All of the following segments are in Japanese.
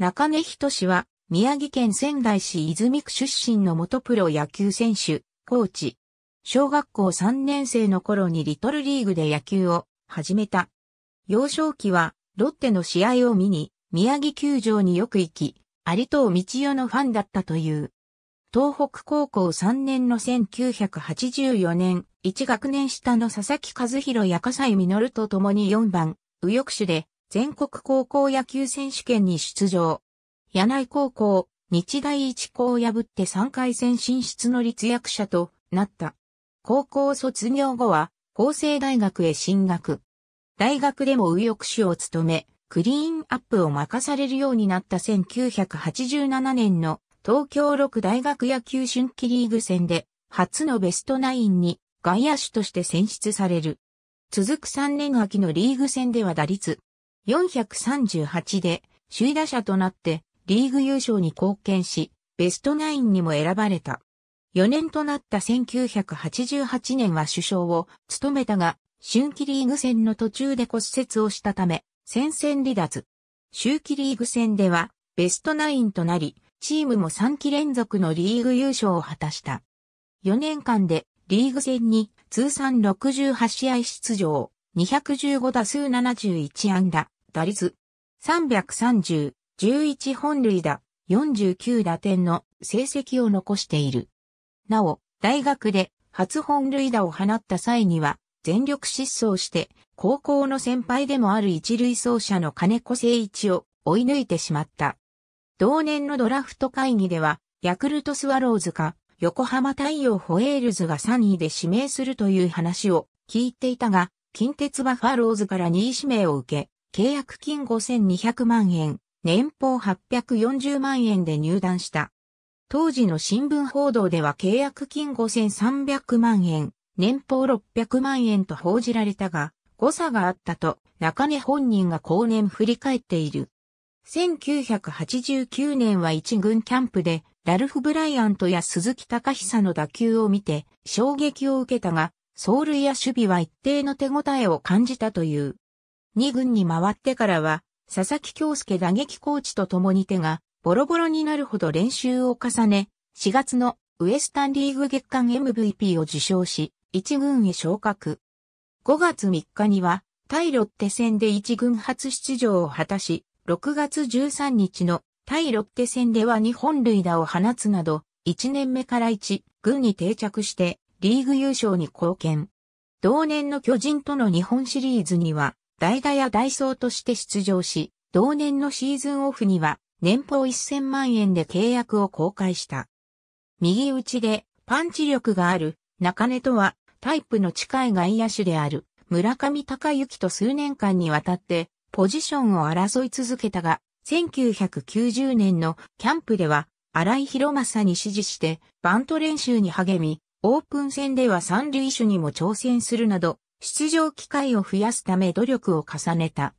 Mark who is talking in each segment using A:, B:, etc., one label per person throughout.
A: 中根人氏は、宮城県仙台市泉区出身の元プロ野球選手、コーチ。小学校3年生の頃にリトルリーグで野球を始めた。幼少期は、ロッテの試合を見に、宮城球場によく行き、有藤道代のファンだったという。東北高校3年の1984年、1学年下の佐々木和弘や笠井実と共に4番、右翼手で全国高校野球選手権に出場。柳井高校、日大一高を破って3回戦進出の立役者となった。高校卒業後は、法政大学へ進学。大学でも右翼手を務め、クリーンアップを任されるようになった1987年の東京六大学野球春季リーグ戦で、初のベストナインに外野手として選出される。続く3年秋のリーグ戦では打率438で首位打者となってリーグ優勝に貢献し、ベストナインにも選ばれた。4年となった1988年は首相を務めたが、春季リーグ戦の途中で骨折をしたため、戦線離脱。秋季リーグ戦ではベストナインとなり、チームも3期連続のリーグ優勝を果たした。4年間でリーグ戦に通算68試合出場。215打数71安打、打率330、11本塁打、49打点の成績を残している。なお、大学で初本塁打を放った際には、全力疾走して、高校の先輩でもある一塁走者の金子誠一を追い抜いてしまった。同年のドラフト会議では、ヤクルトスワローズか、横浜太陽ホエールズが3位で指名するという話を聞いていたが、近鉄バファローズから2位指名を受け、契約金5200万円、年俸840万円で入団した。当時の新聞報道では契約金5300万円、年俸600万円と報じられたが、誤差があったと中根本人が後年振り返っている。1989年は一軍キャンプで、ラルフ・ブライアントや鈴木隆久の打球を見て衝撃を受けたが、走塁や守備は一定の手応えを感じたという。二軍に回ってからは、佐々木京介打撃コーチと共に手がボロボロになるほど練習を重ね、4月のウエスタンリーグ月間 MVP を受賞し、一軍へ昇格。5月3日には、対ロッテ戦で一軍初出場を果たし、6月13日の対ロッテ戦では2本塁打を放つなど、1年目から1軍に定着して、リーグ優勝に貢献。同年の巨人との日本シリーズには、代打や代走として出場し、同年のシーズンオフには、年俸1000万円で契約を公開した。右打ちでパンチ力がある中根とはタイプの近い外野手である村上隆之と数年間にわたってポジションを争い続けたが、1990年のキャンプでは荒井博正に指示してバント練習に励み、オープン戦では三塁手にも挑戦するなど、出場機会を増やすため努力を重ねた。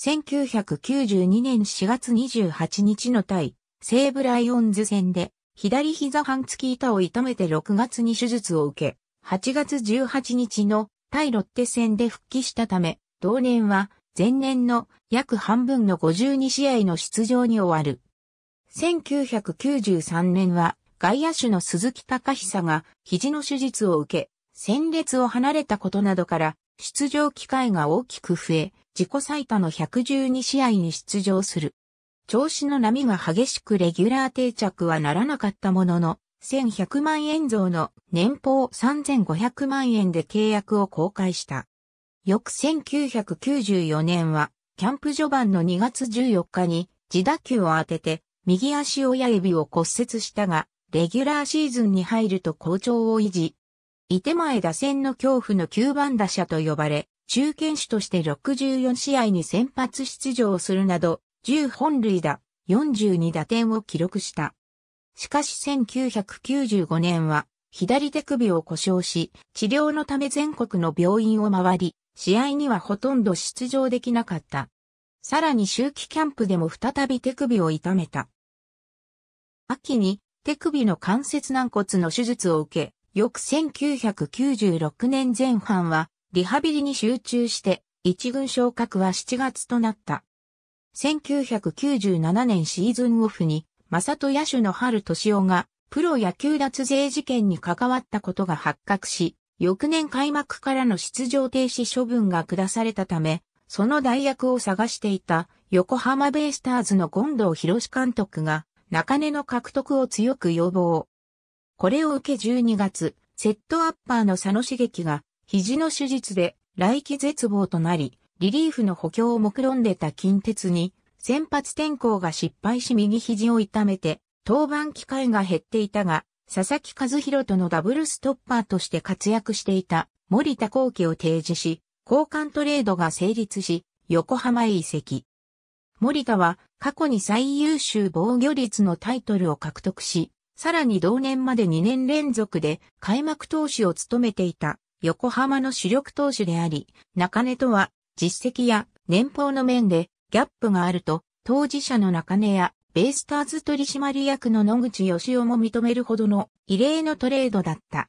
A: 1992年4月28日の対、西武ライオンズ戦で、左膝半月板を痛めて6月に手術を受け、8月18日の対ロッテ戦で復帰したため、同年は前年の約半分の52試合の出場に終わる。1993年は外野手の鈴木隆久が肘の手術を受け、戦列を離れたことなどから、出場機会が大きく増え、自己最多の112試合に出場する。調子の波が激しくレギュラー定着はならなかったものの、1100万円増の年俸3500万円で契約を公開した。翌1994年は、キャンプ序盤の2月14日に自打球を当てて、右足親指を骨折したが、レギュラーシーズンに入ると好調を維持。伊手前打線の恐怖の9番打者と呼ばれ、中堅手として64試合に先発出場するなど、10本塁打、42打点を記録した。しかし1995年は、左手首を故障し、治療のため全国の病院を回り、試合にはほとんど出場できなかった。さらに周期キャンプでも再び手首を痛めた。秋に手首の関節軟骨の手術を受け、翌1996年前半は、リハビリに集中して、一軍昇格は7月となった。1997年シーズンオフに、正人野手の春敏夫が、プロ野球脱税事件に関わったことが発覚し、翌年開幕からの出場停止処分が下されたため、その代役を探していた横浜ベイスターズの権藤博監督が中根の獲得を強く要望。これを受け12月、セットアッパーの佐野茂樹が、肘の手術で来季絶望となり、リリーフの補強を目論んでた近鉄に、先発転向が失敗し右肘を痛めて、登板機会が減っていたが、佐々木和弘とのダブルストッパーとして活躍していた森田光喜を提示し、交換トレードが成立し、横浜へ移籍。森田は過去に最優秀防御率のタイトルを獲得し、さらに同年まで2年連続で開幕投手を務めていた横浜の主力投手であり、中根とは実績や年俸の面でギャップがあると、当事者の中根やベイスターズ取締役の野口義雄も認めるほどの異例のトレードだった。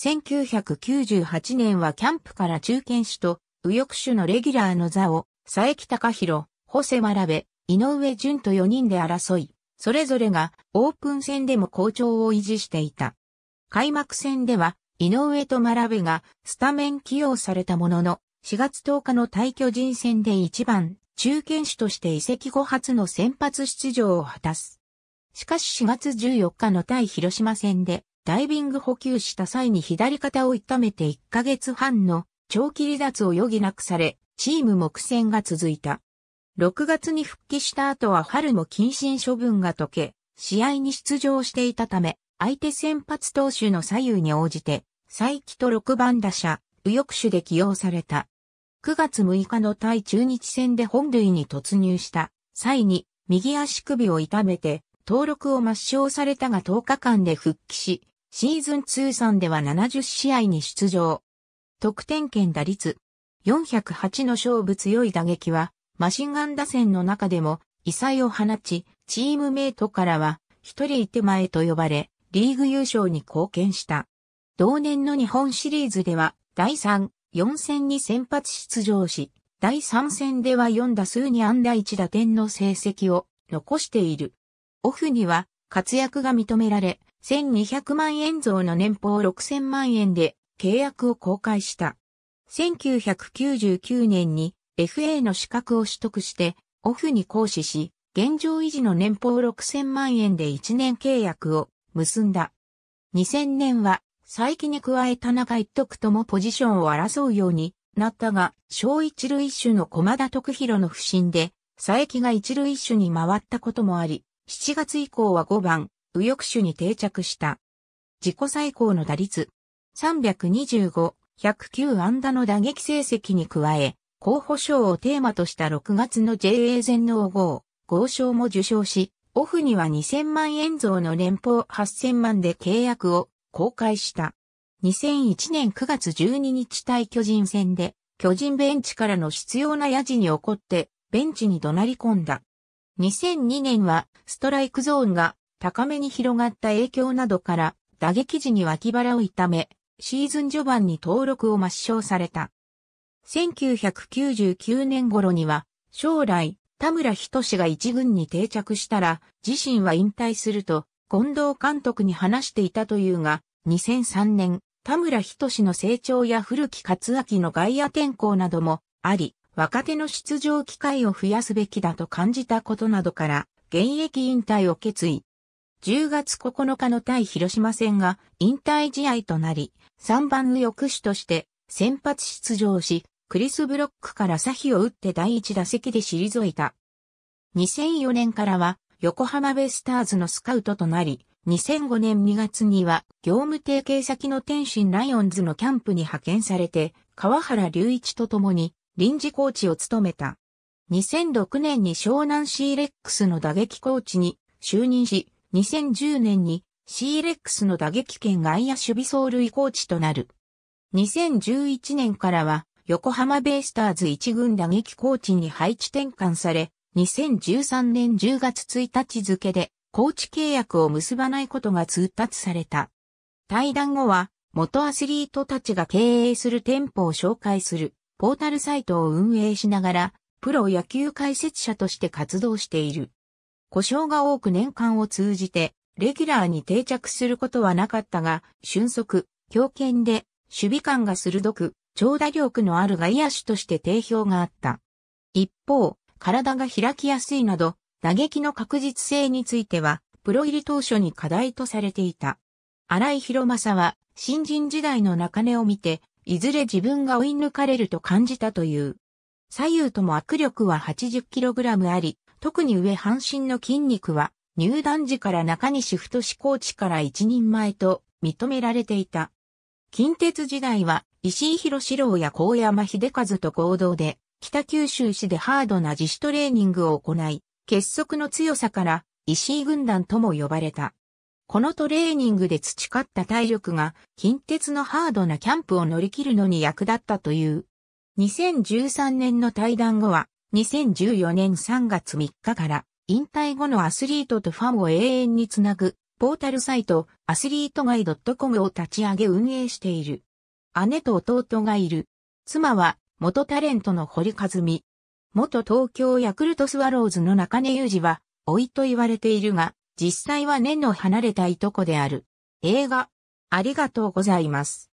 A: 1998年はキャンプから中堅手と右翼手のレギュラーの座を佐伯隆弘、ホセ・マラベ、井上淳と4人で争い、それぞれがオープン戦でも好調を維持していた。開幕戦では、井上とマラベがスタメン起用されたものの、4月10日の対巨人戦で1番、中堅手として移籍後初の先発出場を果たす。しかし4月14日の対広島戦で、ダイビング補給した際に左肩を痛めて1ヶ月半の長期離脱を余儀なくされ、チーム目戦が続いた。6月に復帰した後は春も謹慎処分が解け、試合に出場していたため、相手先発投手の左右に応じて、再起と6番打者、右翼手で起用された。9月6日の対中日戦で本塁に突入した際に右足首を痛めて登録を抹消されたが10日間で復帰し、シーズン通算では70試合に出場。得点圏打率408の勝負強い打撃はマシンガン打線の中でも異彩を放ち、チームメイトからは一人手前と呼ばれ、リーグ優勝に貢献した。同年の日本シリーズでは、第3、4戦に先発出場し、第3戦では4打数に安打1打点の成績を残している。オフには活躍が認められ、1200万円増の年俸6000万円で契約を公開した。1999年に FA の資格を取得して、オフに行使し、現状維持の年俸6000万円で1年契約を結んだ。2000年は、再起に加え田中一徳ともポジションを争うようになったが、小一塁手の駒田徳弘の不振で、佐伯が一塁手に回ったこともあり、7月以降は5番、右翼手に定着した。自己最高の打率、325、109安打の打撃成績に加え、候補賞をテーマとした6月の JA 全農号、号賞も受賞し、オフには2000万円増の年俸8000万で契約を公開した。2001年9月12日対巨人戦で、巨人ベンチからの必要なヤジに怒って、ベンチに怒鳴り込んだ。2002年は、ストライクゾーンが高めに広がった影響などから、打撃時に脇腹を痛め、シーズン序盤に登録を抹消された。1999年頃には、将来、田村仁が一軍に定着したら、自身は引退すると、近藤監督に話していたというが、2003年、田村仁の成長や古木勝明の外野転向などもあり、若手の出場機会を増やすべきだと感じたことなどから、現役引退を決意。10月9日の対広島戦が引退試合となり、3番の抑手として先発出場し、クリス・ブロックからサヒを打って第一打席で退いた。2004年からは横浜ベスターズのスカウトとなり、2005年2月には業務提携先の天津ライオンズのキャンプに派遣されて、川原隆一と共に臨時コーチを務めた。2006年に湘南シーレックスの打撃コーチに就任し、2010年にシーレックスの打撃兼外野守備走塁コーチとなる。2011年からは横浜ベイスターズ一軍打撃コーチに配置転換され、2013年10月1日付で、コーチ契約を結ばないことが通達された。対談後は、元アスリートたちが経営する店舗を紹介する、ポータルサイトを運営しながら、プロ野球解説者として活動している。故障が多く年間を通じて、レギュラーに定着することはなかったが、俊足、強健で、守備感が鋭く、長打力のある外野手として定評があった。一方、体が開きやすいなど、打撃の確実性については、プロ入り当初に課題とされていた。荒井博正は、新人時代の中根を見て、いずれ自分が追い抜かれると感じたという。左右とも握力は 80kg あり、特に上半身の筋肉は、入団時から中西太志コーチから一人前と認められていた。近鉄時代は、石井博志郎や高山秀和と合同で、北九州市でハードな自主トレーニングを行い、結束の強さから石井軍団とも呼ばれた。このトレーニングで培った体力が近鉄のハードなキャンプを乗り切るのに役立ったという。2013年の対談後は2014年3月3日から引退後のアスリートとファンを永遠につなぐポータルサイト、アスリートガイドットコムを立ち上げ運営している。姉と弟がいる。妻は、元タレントの堀和美。元東京ヤクルトスワローズの中根裕二は、老いと言われているが、実際は年の離れたいとこである。映画、ありがとうございます。